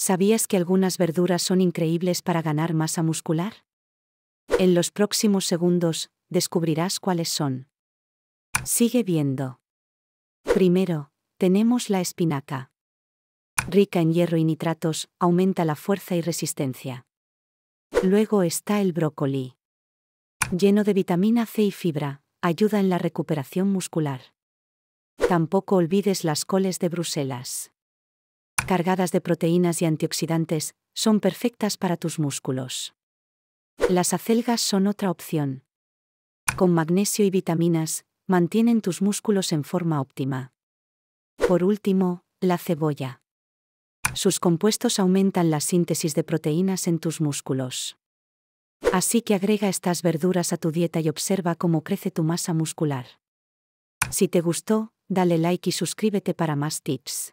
¿Sabías que algunas verduras son increíbles para ganar masa muscular? En los próximos segundos, descubrirás cuáles son. Sigue viendo. Primero, tenemos la espinaca. Rica en hierro y nitratos, aumenta la fuerza y resistencia. Luego está el brócoli. Lleno de vitamina C y fibra, ayuda en la recuperación muscular. Tampoco olvides las coles de Bruselas cargadas de proteínas y antioxidantes, son perfectas para tus músculos. Las acelgas son otra opción. Con magnesio y vitaminas, mantienen tus músculos en forma óptima. Por último, la cebolla. Sus compuestos aumentan la síntesis de proteínas en tus músculos. Así que agrega estas verduras a tu dieta y observa cómo crece tu masa muscular. Si te gustó, dale like y suscríbete para más tips.